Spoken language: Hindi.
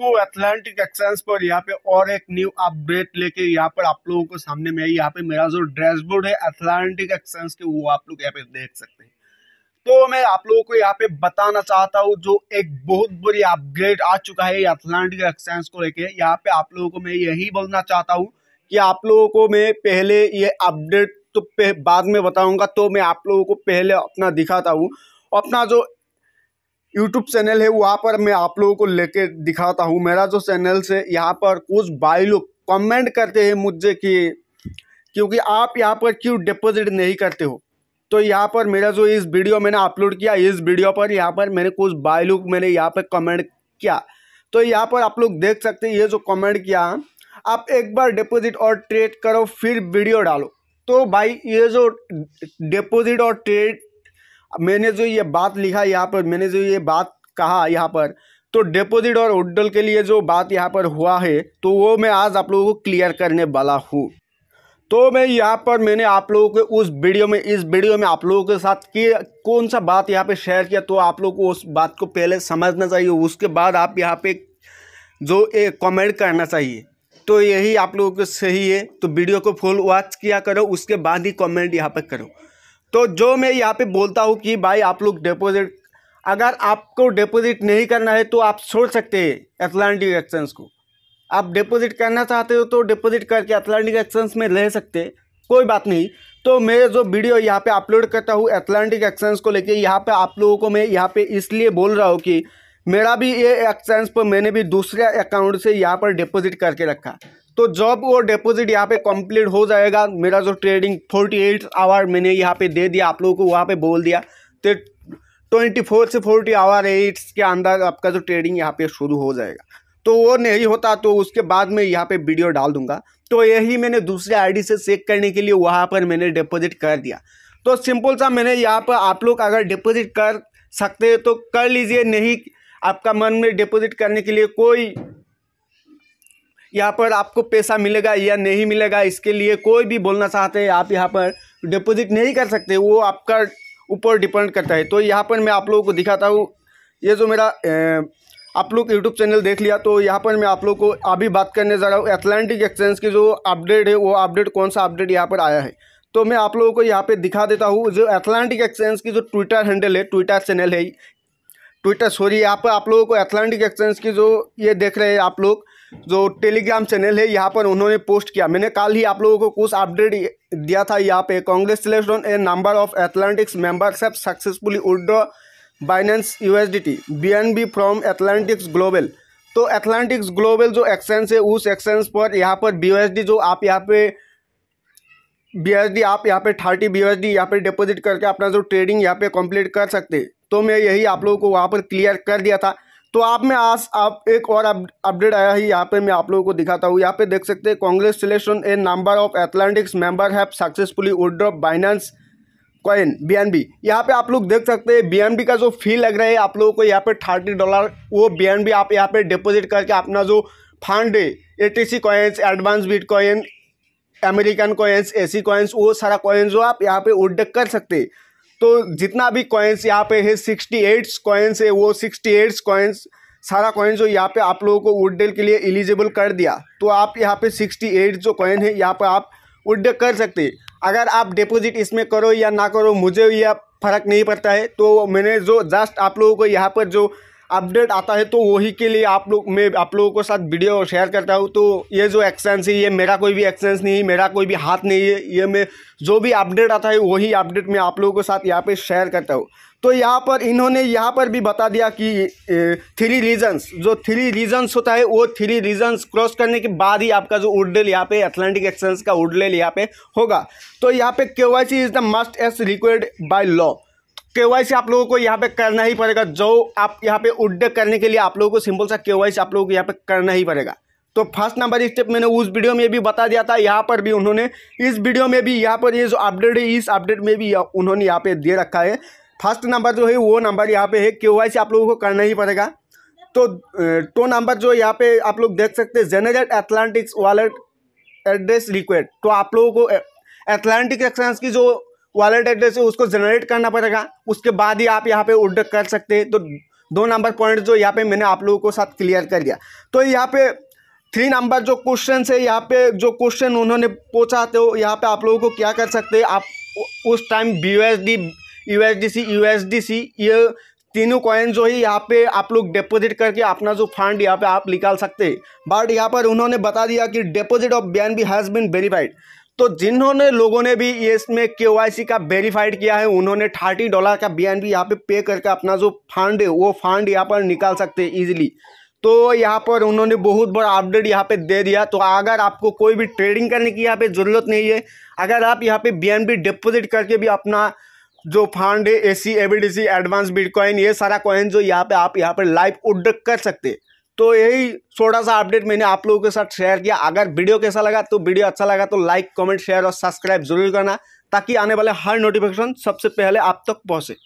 आपको अटलांटिक एक्सेंस पर यहाँ पे और एक न्यू अपडेट लेके यहाँ पर आप लोगों को सामने में आई यहाँ पे मेरा जो ड्रेसबोर्ड है अटलांटिक एक्सेंस के वो आप लोग यहाँ पे देख सकते हैं तो मैं आप लोगों को यहाँ पे बताना चाहता हूँ जो एक बहुत बुरी अपग्रेड आ चुका है अटलांटिक एक्सचेंज को लेके यहाँ पे आप लोगों को मैं यही बोलना चाहता हूँ कि आप लोगों को मैं पहले ये अपडेट तो बाद में बताऊंगा तो मैं आप लोगों को पहले अपना दिखाता हूँ अपना जो यूट्यूब चैनल है वहाँ पर मैं आप लोगों को लेके दिखाता हूँ मेरा जो चैनल से यहाँ पर कुछ भाई लोग कमेंट करते हैं मुझे कि क्योंकि आप यहाँ पर क्यों डिपॉजिट नहीं करते हो तो यहाँ पर मेरा जो इस वीडियो मैंने अपलोड किया इस वीडियो पर यहाँ पर मैंने कुछ भाई लोग मैंने यहाँ पर कमेंट किया तो यहाँ पर आप लोग देख सकते हैं ये जो कमेंट किया आप एक बार डिपॉजिट और ट्रेड करो फिर वीडियो डालो तो भाई ये जो डिपॉजिट और ट्रेड मैंने जो ये बात लिखा यहाँ पर मैंने जो ये बात कहा यहाँ पर तो डिपोजिट और उड्डल के लिए जो बात यहाँ पर हुआ है तो वो मैं आज आप लोगों को क्लियर करने वाला हूँ तो मैं यहाँ पर मैंने आप लोगों के उस वीडियो में इस वीडियो में आप लोगों के साथ कि कौन सा बात यहाँ पे शेयर किया तो आप लोगों को उस बात को पहले समझना चाहिए उसके बाद आप यहाँ पे जो एक कमेंट करना चाहिए तो यही आप लोगों को सही है तो वीडियो को फुल वॉच किया करो उसके बाद ही कमेंट यहाँ पर करो तो जो मैं यहाँ पे बोलता हूँ कि भाई आप लोग डिपॉजिट अगर आपको डिपॉजिट नहीं करना है तो आप छोड़ सकते हैं अटलांटिक एक्सचेंज को आप डिपॉजिट करना चाहते हो तो डिपॉजिट करके अटलांटिक एक्सचेंज में रह सकते कोई बात नहीं तो मैं जो वीडियो यहाँ पे अपलोड करता हूँ अटलांटिक एक्सचेंज को लेके यहाँ पे आप लोगों को मैं यहाँ पे इसलिए बोल रहा हूँ कि मेरा भी ये एक्सचेंज पर मैंने भी दूसरे अकाउंट से यहाँ पर डिपॉजिट करके रखा तो जॉब और डिपॉजिट यहाँ पे कंप्लीट हो जाएगा मेरा जो ट्रेडिंग फोर्टी एट आवर मैंने यहाँ पे दे दिया आप लोगों को वहाँ पे बोल दिया तो ट्वेंटी फोर से फोर्टी आवर एट्स के अंदर आपका जो ट्रेडिंग यहाँ पे शुरू हो जाएगा तो वो नहीं होता तो उसके बाद में यहाँ पे वीडियो डाल दूंगा तो यही मैंने दूसरे आई से चेक करने के लिए वहाँ पर मैंने डिपोजिट कर दिया तो सिंपल सा मैंने यहाँ पर आप लोग अगर डिपोज़िट कर सकते हैं तो कर लीजिए नहीं आपका मन में डिपोजिट करने के लिए कोई यहाँ पर आपको पैसा मिलेगा या नहीं मिलेगा इसके लिए कोई भी बोलना चाहते हैं आप यहाँ पर डिपॉजिट नहीं कर सकते वो आपका ऊपर डिपेंड करता है तो यहाँ पर मैं आप लोगों को दिखाता हूँ ये जो मेरा ए, आप लोग यूट्यूब चैनल देख लिया तो यहाँ पर मैं आप लोग को अभी बात करने जा रहा हूँ एटलांटिक एक्सचेंज की जो अपडेट है वो अपडेट कौन सा अपडेट यहाँ पर आया है तो मैं आप लोगों को यहाँ पर दिखा देता हूँ जो एटलांटिक एक्सचेंज की जो ट्विटर हैंडल है ट्विटर चैनल है ट्विटर सॉरी यहाँ पर आप लोगों को एटलांटिक एक्सचेंज की जो ये देख रहे हैं आप लोग जो टेलीग्राम चैनल है यहाँ पर उन्होंने पोस्ट किया मैंने कल ही आप लोगों को कुछ अपडेट दिया था यहाँ पे congrats a number of Atlantics have successfully withdrew Binance USDT BNB from Atlantics Global तो एटलांटिक्स ग्लोबल जो एक्सचेंज है उस एक्सचेंज पर यहाँ पर बी जो आप यहाँ पे बी आप यहाँ पे थर्टी बी एस डी यहाँ पे डिपोजिट करके अपना जो ट्रेडिंग यहाँ पे कंप्लीट कर सकते तो मैं यही आप लोगों को वहाँ पर क्लियर कर दिया था तो आप में आज आप एक और अपडेट आया है यहाँ पे मैं आप लोगों को दिखाता हूँ यहाँ पे देख सकते हैं congratulation a number of athletics member have successfully withdrawn Binance coin B यहाँ पे आप लोग देख सकते हैं बी का जो फी लग रहा है आप लोगों को यहाँ पे थर्टी डॉलर वो बी आप यहाँ पे डिपोजिट करके अपना जो फंड है A T C coins advance bitcoin American coins A C coins वो सारा कॉइन्स जो आप यहाँ पे उड्डक कर सकते हैं तो जितना भी कॉइन्स यहाँ पे है सिक्सटी एट्स कॉइन्स है वो सिक्सटी एट्स कॉइन्स सारा कॉइन जो यहाँ पे आप लोगों को वुडेल के लिए एलिजिबल कर दिया तो आप यहाँ पे सिक्सटी एट जो कॉइन है यहाँ पे आप वुडेल कर सकते हैं अगर आप डिपॉजिट इसमें करो या ना करो मुझे यह फ़र्क नहीं पड़ता है तो मैंने जो जस्ट आप लोगों को यहाँ पर जो अपडेट आता है तो वही के लिए आप लोग मैं आप लोगों के साथ वीडियो शेयर करता हूँ तो ये जो एक्सेंस है ये मेरा कोई भी एक्सेंस नहीं है मेरा कोई भी हाथ नहीं है ये मैं जो भी अपडेट आता है वही अपडेट मैं आप लोगों के साथ यहाँ पर शेयर करता हूँ तो यहाँ पर इन्होंने यहाँ पर भी बता दिया कि थ्री रीजन्स जो थ्री रीजन्स होता है वो थ्री रीजन्स क्रॉस करने के बाद ही आपका जो उडलेल यहाँ पे अटलांटिक एक्सचेंस का उडलेल यहाँ पे होगा तो यहाँ पे K Y C is the must as required by law के आप लोगों को यहाँ पे करना ही पड़ेगा जो आप यहाँ पे उड्डे करने के लिए आप लोगों को सिंपल सा के आप लोगों को यहाँ पे करना ही पड़ेगा तो फर्स्ट नंबर स्टेप मैंने उस वीडियो में भी बता दिया था यहाँ पर भी उन्होंने इस वीडियो में भी यहाँ पर ये जो अपडेट है इस अपडेट में भी उन्होंने यहाँ पे दे रखा है फर्स्ट नंबर जो है वो नंबर यहाँ पे है के आप लोगों को करना ही पड़ेगा तो टो तो नंबर जो यहाँ पे आप लोग देख सकते हैं generate athletics wallet address request तो आप लोगों को एथलेटिक एक्सचेंज की जो वॉलेट एड्रेस है उसको जनरेट करना पड़ेगा उसके बाद ही आप यहाँ पे ऑर्डर कर सकते हैं तो दो नंबर पॉइंट जो यहाँ पे मैंने आप लोगों को साथ क्लियर कर दिया तो यहाँ पे थ्री नंबर जो क्वेश्चन है यहाँ पे जो क्वेश्चन उन्होंने पूछा तो यहाँ पे आप लोगों को क्या कर सकते हैं आप उस time B U S D U S D C U S D C ये तीनों कॉइन जो है यहाँ पे आप लोग डिपॉजिट करके अपना जो फंड यहाँ पे आप निकाल सकते हैं बट यहाँ पर उन्होंने बता दिया कि deposit of N B has been verified तो जिन्होंने लोगों ने भी ये इसमें के का वेरीफाइड किया है उन्होंने थर्टी डॉलर का बी एन बी यहाँ पर पे करके अपना जो फंड है वो फंड यहाँ पर निकाल सकते हैं ईजिली तो यहाँ पर उन्होंने बहुत बड़ा अपडेट यहाँ पे दे दिया तो अगर आपको कोई भी ट्रेडिंग करने की यहाँ पे ज़रूरत नहीं है अगर आप यहाँ पे बी डिपॉजिट करके भी अपना जो फंड है A C ABDC advance bitcoin ये सारा कॉइन जो यहाँ पे आप यहाँ पर लाइव उड कर सकते हैं तो यही छोटा सा अपडेट मैंने आप लोगों के साथ शेयर किया अगर वीडियो कैसा लगा तो वीडियो अच्छा लगा तो लाइक कमेंट शेयर और सब्सक्राइब जरूर करना ताकि आने वाले हर नोटिफिकेशन सबसे पहले आप तक पहुंचे